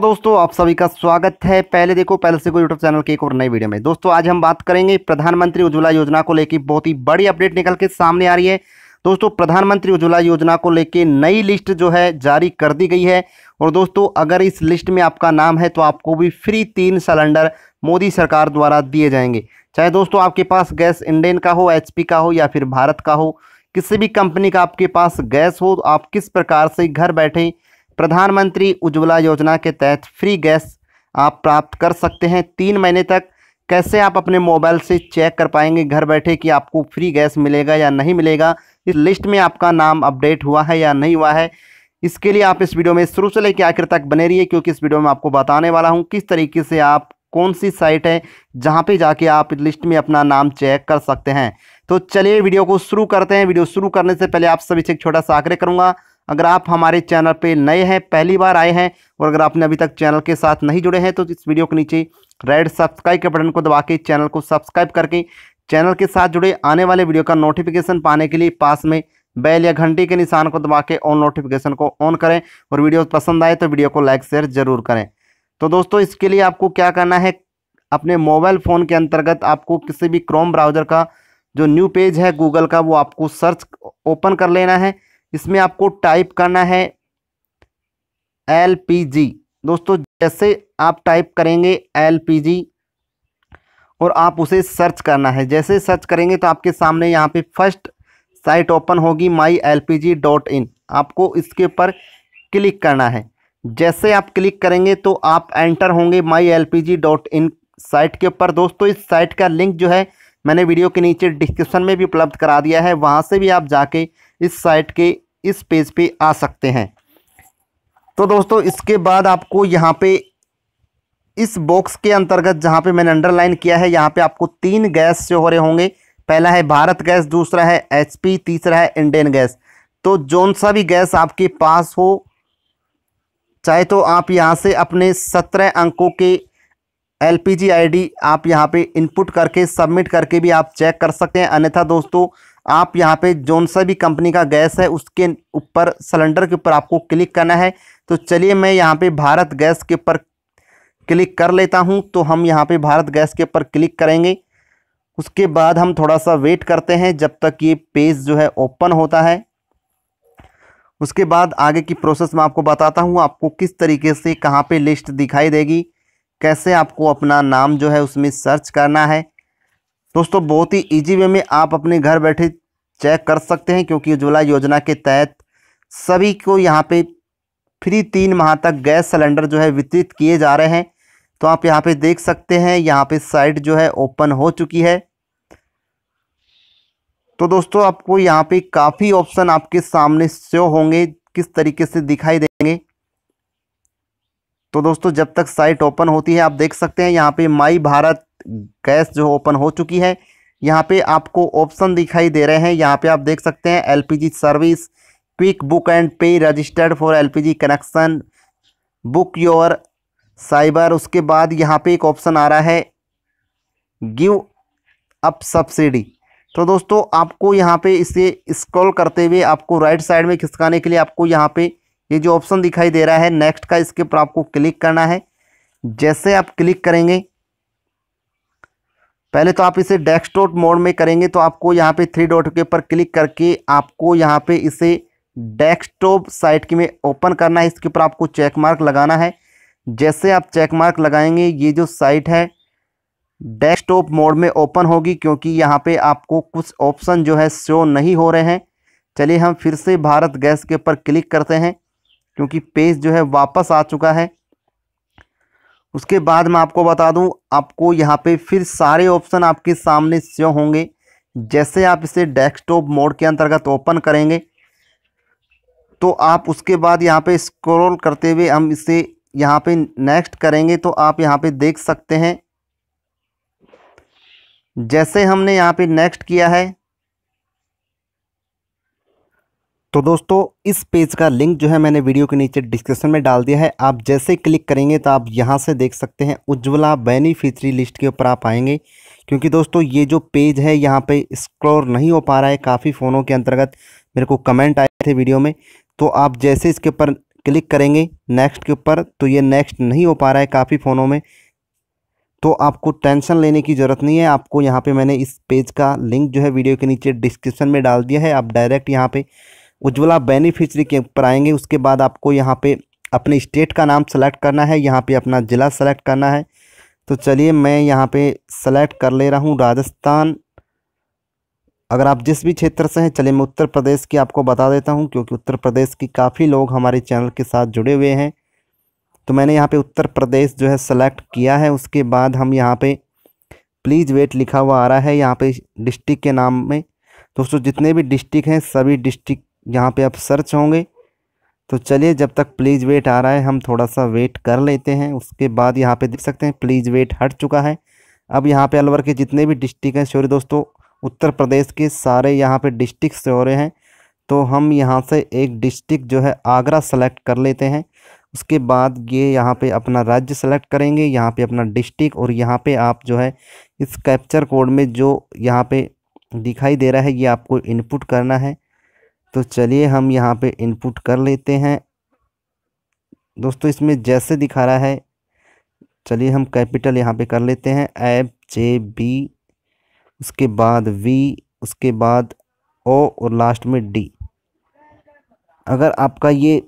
नमस्कार दोस्तों आप सभी का स्वागत है पहले देखो पहले से को यूट्यूब चैनल के एक और नई वीडियो में दोस्तों आज हम बात करेंगे प्रधानमंत्री उज्ज्वला योजना को लेकर बहुत ही बड़ी अपडेट निकल के सामने आ रही है दोस्तों प्रधानमंत्री उज्ज्वला योजना को लेकर नई लिस्ट जो है जारी कर दी गई है और दोस्तों अगर इस लिस्ट में आपका नाम है तो आपको भी फ्री तीन सिलेंडर मोदी सरकार द्वारा दिए जाएंगे चाहे दोस्तों आपके पास गैस इंडेन का हो एच का हो या फिर भारत का हो किसी भी कंपनी का आपके पास गैस हो तो आप किस प्रकार से घर बैठे प्रधानमंत्री उज्ज्वला योजना के तहत फ्री गैस आप प्राप्त कर सकते हैं तीन महीने तक कैसे आप अपने मोबाइल से चेक कर पाएंगे घर बैठे कि आपको फ्री गैस मिलेगा या नहीं मिलेगा इस लिस्ट में आपका नाम अपडेट हुआ है या नहीं हुआ है इसके लिए आप इस वीडियो में शुरू से लेकर आखिर तक बने रहिए क्योंकि इस वीडियो में आपको बताने वाला हूँ किस तरीके से आप कौन सी साइट है जहाँ पे जाके आप लिस्ट में अपना नाम चेक कर सकते हैं तो चलिए वीडियो को शुरू करते हैं वीडियो शुरू करने से पहले आप सभी से एक छोटा सा आग्रह करूँगा अगर आप हमारे चैनल पे नए हैं पहली बार आए हैं और अगर आपने अभी तक चैनल के साथ नहीं जुड़े हैं तो इस वीडियो के नीचे रेड सब्सक्राइब के बटन को दबा के चैनल को सब्सक्राइब करके चैनल के साथ जुड़े आने वाले वीडियो का नोटिफिकेशन पाने के लिए पास में बैल या घंटी के निशान को दबा के ऑन नोटिफिकेशन को ऑन करें और वीडियो पसंद आए तो वीडियो को लाइक शेयर ज़रूर करें तो दोस्तों इसके लिए आपको क्या करना है अपने मोबाइल फ़ोन के अंतर्गत आपको किसी भी क्रोम ब्राउज़र का जो न्यू पेज है गूगल का वो आपको सर्च ओपन कर लेना है इसमें आपको टाइप करना है एल पी जी दोस्तों जैसे आप टाइप करेंगे एल पी जी और आप उसे सर्च करना है जैसे सर्च करेंगे तो आपके सामने यहाँ पे फर्स्ट साइट ओपन होगी my L P G dot in आपको इसके ऊपर क्लिक करना है जैसे आप क्लिक करेंगे तो आप एंटर होंगे my L P G dot in site के ऊपर दोस्तों इस साइट का लिंक जो है मैंने वीडियो के नीचे डिस्क्रिप्शन में भी उपलब्ध करा दिया है वहाँ से भी आप जाके इस साइट के इस पेज पे आ सकते हैं तो दोस्तों इसके बाद आपको यहाँ पे इस बॉक्स के अंतर्गत जहाँ पे मैंने अंडरलाइन किया है यहाँ पे आपको तीन गैस जो हो रहे होंगे पहला है भारत गैस दूसरा है एचपी तीसरा है इंडियन गैस तो जौन सा भी गैस आपके पास हो चाहे तो आप यहाँ से अपने सत्रह अंकों के एल पी आप यहाँ पे इनपुट करके सबमिट करके भी आप चेक कर सकते हैं अन्यथा दोस्तों आप यहाँ पे जौन सा भी कंपनी का गैस है उसके ऊपर सिलेंडर के ऊपर आपको क्लिक करना है तो चलिए मैं यहाँ पे भारत गैस के ऊपर क्लिक कर लेता हूँ तो हम यहाँ पे भारत गैस के ऊपर क्लिक करेंगे उसके बाद हम थोड़ा सा वेट करते हैं जब तक ये पेज जो है ओपन होता है उसके बाद आगे की प्रोसेस मैं आपको बताता हूँ आपको किस तरीके से कहाँ पर लिस्ट दिखाई देगी कैसे आपको अपना नाम जो है उसमें सर्च करना है दोस्तों बहुत ही ईजी वे में आप अपने घर बैठे चेक कर सकते हैं क्योंकि उज्ज्वला योजना के तहत सभी को यहाँ पे फ्री तीन माह तक गैस सिलेंडर जो है वितरित किए जा रहे हैं तो आप यहाँ पे देख सकते हैं यहाँ पे साइट जो है ओपन हो चुकी है तो दोस्तों आपको यहाँ पे काफ़ी ऑप्शन आपके सामने शो होंगे किस तरीके से दिखाई देंगे तो दोस्तों जब तक साइट ओपन होती है आप देख सकते हैं यहाँ पे माई भारत गैस जो ओपन हो चुकी है यहाँ पे आपको ऑप्शन दिखाई दे रहे हैं यहाँ पे आप देख सकते हैं LPG service quick book and pay registered for LPG connection book your cyber उसके बाद यहाँ पे एक ऑप्शन आ रहा है गिव अप सब्सिडी तो दोस्तों आपको यहाँ पे इसे स्क्रॉल करते हुए आपको राइट साइड में खिसकाने के लिए आपको यहाँ पे ये जो ऑप्शन दिखाई दे रहा है नेक्स्ट का इसके ऊपर आपको क्लिक करना है जैसे आप क्लिक करेंगे पहले तो आप इसे डेस्कटॉप मोड में करेंगे तो आपको यहाँ पे थ्री डॉट के ऊपर क्लिक करके आपको यहाँ पे इसे डेस्कटॉप साइट की में ओपन करना है इसके ऊपर आपको चेक मार्क लगाना है जैसे आप चेक मार्क लगाएंगे ये जो साइट है डेस्कटॉप मोड में ओपन होगी क्योंकि यहाँ पे आपको कुछ ऑप्शन जो है शो नहीं हो रहे हैं चलिए हम फिर से भारत गैस के ऊपर क्लिक करते हैं क्योंकि पेज जो है वापस आ चुका है उसके बाद मैं आपको बता दूं आपको यहाँ पे फिर सारे ऑप्शन आपके सामने शो होंगे जैसे आप इसे डेस्कटॉप मोड के अंतर्गत ओपन करेंगे तो आप उसके बाद यहाँ पे स्क्रॉल करते हुए हम इसे यहाँ पे नेक्स्ट करेंगे तो आप यहाँ पे देख सकते हैं जैसे हमने यहाँ पे नेक्स्ट किया है तो दोस्तों इस पेज का लिंक जो है मैंने वीडियो के नीचे डिस्क्रिप्शन में डाल दिया है आप जैसे क्लिक करेंगे तो आप यहाँ से देख सकते हैं उज्ज्वला बेनिफिशरी लिस्ट के ऊपर आप आएंगे क्योंकि दोस्तों ये जो पेज है यहाँ पे स्क्रोर नहीं हो पा रहा है काफ़ी फ़ोनों के अंतर्गत मेरे को कमेंट आए थे वीडियो में तो आप जैसे इसके ऊपर क्लिक करेंगे नेक्स्ट के ऊपर तो ये नेक्स्ट नहीं हो पा रहा है काफ़ी फ़ोनों में तो आपको टेंशन लेने की ज़रूरत नहीं है आपको यहाँ पर मैंने इस पेज का लिंक जो है वीडियो के नीचे डिस्क्रिप्शन में डाल दिया है आप डायरेक्ट यहाँ पर उज्ज्वला बेनिफिशरी के ऊपर आएंगे उसके बाद आपको यहाँ पे अपने स्टेट का नाम सेलेक्ट करना है यहाँ पे अपना ज़िला सेलेक्ट करना है तो चलिए मैं यहाँ पे सेलेक्ट कर ले रहा हूँ राजस्थान अगर आप जिस भी क्षेत्र से हैं चलिए मैं उत्तर प्रदेश की आपको बता देता हूँ क्योंकि उत्तर प्रदेश की काफ़ी लोग हमारे चैनल के साथ जुड़े हुए हैं तो मैंने यहाँ पर उत्तर प्रदेश जो है सेलेक्ट किया है उसके बाद हम यहाँ पर प्लीज़ वेट लिखा हुआ आ रहा है यहाँ पर डिस्ट्रिक्ट के नाम में दोस्तों जितने भी डिस्ट्रिक्ट हैं सभी डिस्ट्रिक्ट यहाँ पे आप सर्च होंगे तो चलिए जब तक प्लीज़ वेट आ रहा है हम थोड़ा सा वेट कर लेते हैं उसके बाद यहाँ पे देख सकते हैं प्लीज़ वेट हट चुका है अब यहाँ पे अलवर के जितने भी डिस्ट्रिक्ट हैं सॉरी दोस्तों उत्तर प्रदेश के सारे यहाँ पे डिस्ट्रिक्ट से हो रहे हैं तो हम यहाँ से एक डिस्ट्रिक्ट जो है आगरा सेलेक्ट कर लेते हैं उसके बाद ये यहाँ पे अपना राज्य सेलेक्ट करेंगे यहाँ पे अपना डिस्ट्रिक्ट और यहाँ पे आप जो है इस कैप्चर कोड में जो यहाँ पे दिखाई दे रहा है ये आपको इनपुट करना है तो चलिए हम यहाँ पे इनपुट कर लेते हैं दोस्तों इसमें जैसे दिखा रहा है चलिए हम कैपिटल यहाँ पे कर लेते हैं एफ जे बी उसके बाद वी उसके बाद ओ और लास्ट में डी अगर आपका ये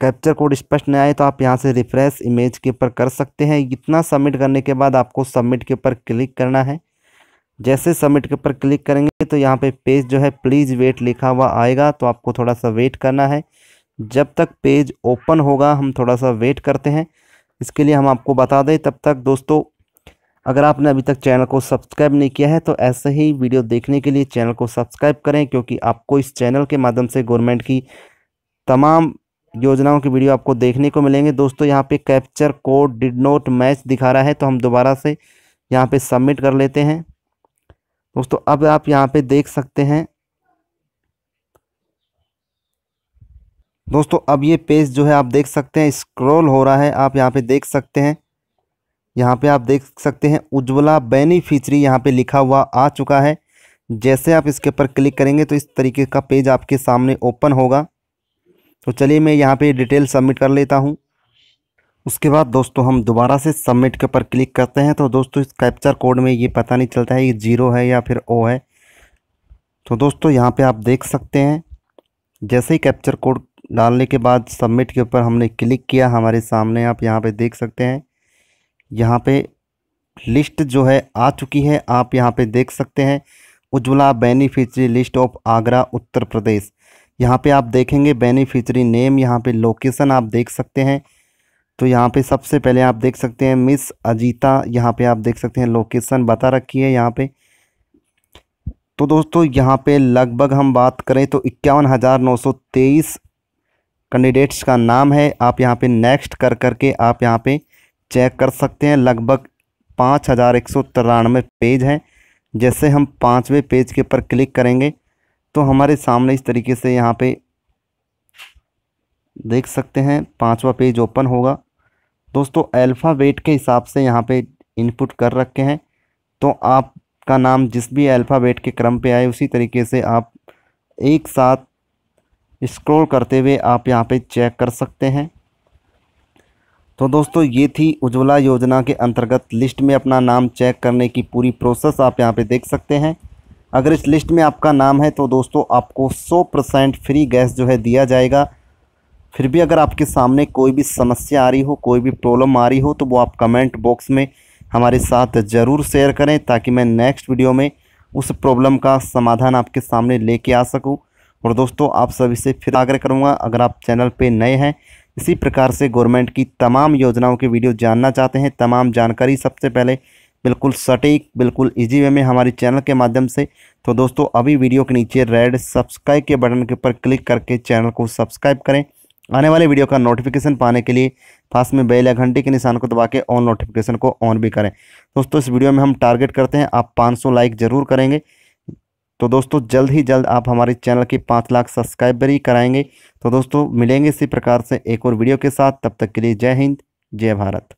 कैप्चर कोड स्पष्ट नहीं आए तो आप यहाँ से रिफ्रेश इमेज के ऊपर कर सकते हैं इतना सबमिट करने के बाद आपको सबमिट के ऊपर क्लिक करना है जैसे सबमिट के ऊपर क्लिक करेंगे तो यहाँ पे पेज जो है प्लीज़ वेट लिखा हुआ आएगा तो आपको थोड़ा सा वेट करना है जब तक पेज ओपन होगा हम थोड़ा सा वेट करते हैं इसके लिए हम आपको बता दें तब तक दोस्तों अगर आपने अभी तक चैनल को सब्सक्राइब नहीं किया है तो ऐसे ही वीडियो देखने के लिए चैनल को सब्सक्राइब करें क्योंकि आपको इस चैनल के माध्यम से गवर्नमेंट की तमाम योजनाओं की वीडियो आपको देखने को मिलेंगे दोस्तों यहाँ पे captcha code did not match दिखा रहा है तो हम दोबारा से यहाँ पे सबमिट कर लेते हैं दोस्तों अब आप यहाँ पे देख सकते हैं दोस्तों अब ये पेज जो है आप देख सकते हैं स्क्रॉल हो रहा है आप यहाँ पे देख सकते हैं यहाँ पे आप देख सकते हैं उज्ज्वला बेनिफिशरी यहाँ पे लिखा हुआ आ चुका है जैसे आप इसके ऊपर क्लिक करेंगे तो इस तरीके का पेज आपके सामने ओपन होगा तो चलिए मैं यहाँ पे डिटेल सबमिट कर लेता हूँ उसके बाद दोस्तों हम दोबारा से सबमिट के ऊपर क्लिक करते हैं तो दोस्तों इस कैप्चर कोड में ये पता नहीं चलता है ये जीरो है या फिर ओ है तो दोस्तों यहाँ पे आप देख सकते हैं जैसे ही कैप्चर कोड डालने के बाद सबमिट के ऊपर हमने क्लिक किया हमारे सामने आप यहाँ पे देख सकते हैं यहाँ पे लिस्ट जो है आ चुकी है आप यहाँ पे देख सकते हैं Ujjwala beneficiary list of Agra Uttar Pradesh यहाँ पे आप देखेंगे बेनिफिशरी नेम यहाँ पे लोकेशन आप देख सकते हैं तो यहाँ पे सबसे पहले आप देख सकते हैं मिस अजीता यहाँ पे आप देख सकते हैं लोकेशन बता रखी है यहाँ पे तो दोस्तों यहाँ पे लगभग हम बात करें तो इक्यावन हज़ार नौ सौ तेईस कैंडिडेट्स का नाम है आप यहाँ पे नेक्स्ट कर करके आप यहाँ पे चेक कर सकते हैं लगभग पाँच हज़ार एक सौ तिरानवे पेज हैं जैसे हम पाँचवें पेज के ऊपर क्लिक करेंगे तो हमारे सामने इस तरीके से यहाँ पे देख सकते हैं पाँचवा पेज ओपन होगा दोस्तों अल्फ़ाबेट के हिसाब से यहाँ पे इनपुट कर रखे हैं तो आपका नाम जिस भी अल्फ़ाबेट के क्रम पे आए उसी तरीके से आप एक साथ स्क्रॉल करते हुए आप यहाँ पे चेक कर सकते हैं तो दोस्तों ये थी उज्ज्वला योजना के अंतर्गत लिस्ट में अपना नाम चेक करने की पूरी प्रोसेस आप यहाँ पर देख सकते हैं अगर इस लिस्ट में आपका नाम है तो दोस्तों आपको 100 परसेंट फ्री गैस जो है दिया जाएगा फिर भी अगर आपके सामने कोई भी समस्या आ रही हो कोई भी प्रॉब्लम आ रही हो तो वो आप कमेंट बॉक्स में हमारे साथ ज़रूर शेयर करें ताकि मैं नेक्स्ट वीडियो में उस प्रॉब्लम का समाधान आपके सामने लेके आ सकूं और दोस्तों आप सभी से फिर आग्रह करूंगा अगर आप चैनल पे नए हैं इसी प्रकार से गवर्नमेंट की तमाम योजनाओं के वीडियो जानना चाहते हैं तमाम जानकारी सबसे पहले बिल्कुल सटीक बिल्कुल इजी वे में हमारे चैनल के माध्यम से तो दोस्तों अभी वीडियो के नीचे रेड सब्सक्राइब के बटन के ऊपर क्लिक करके चैनल को सब्सक्राइब करें आने वाले वीडियो का नोटिफिकेशन पाने के लिए पास में बेल या घंटी के निशान को दबा के ऑन नोटिफिकेशन को ऑन भी करें दोस्तों इस वीडियो में हम टारगेट करते हैं आप 500 लाइक ज़रूर करेंगे तो दोस्तों जल्द ही जल्द आप हमारे चैनल की पाँच लाख सब्सक्राइबर ही कराएंगे तो दोस्तों मिलेंगे इसी प्रकार से एक और वीडियो के साथ तब तक के लिए जय हिंद जय भारत